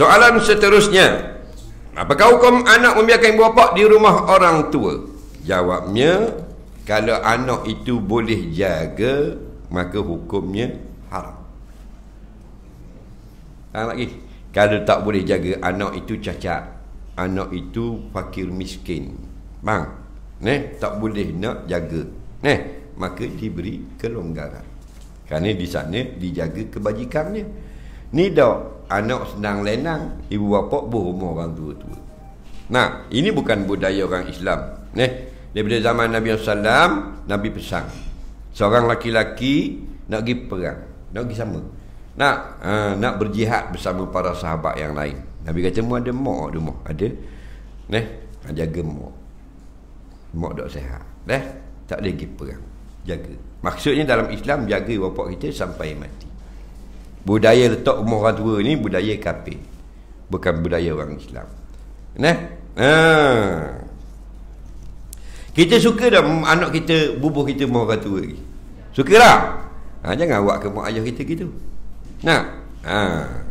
Soalan seterusnya Apakah hukum anak membiarkan ibu bapa di rumah orang tua? Jawabnya Kalau anak itu boleh jaga Maka hukumnya haram Tak lagi Kalau tak boleh jaga anak itu cacat Anak itu fakir miskin Bang ne? Tak boleh nak jaga ne? Maka diberi kelonggaran Kerana di sana dijaga kebajikannya. Ni dah anak senang lenang, ibu bapa berumur orang tua-tua. Nah, ini bukan budaya orang Islam. Neh, daripada zaman Nabi SAW, Nabi pesan. Seorang laki-laki nak pergi perang. Nak pergi sama. Nak uh, nak berjihad bersama para sahabat yang lain. Nabi kata, mu ada mok di Ada. Neh, nak jaga mok. Mok tak sehat. Neh, tak boleh pergi perang. Jaga. Maksudnya dalam Islam, jaga bapak kita sampai mati. Budaya letak rumah orang tua ni budaya kafir. Bukan budaya orang Islam. Nah. Ha. Kita suka dah anak kita, bubuh kita rumah orang tua lagi. Sukalah. Ha, jangan buat ke mak ayah kita gitu. Nah. Ha.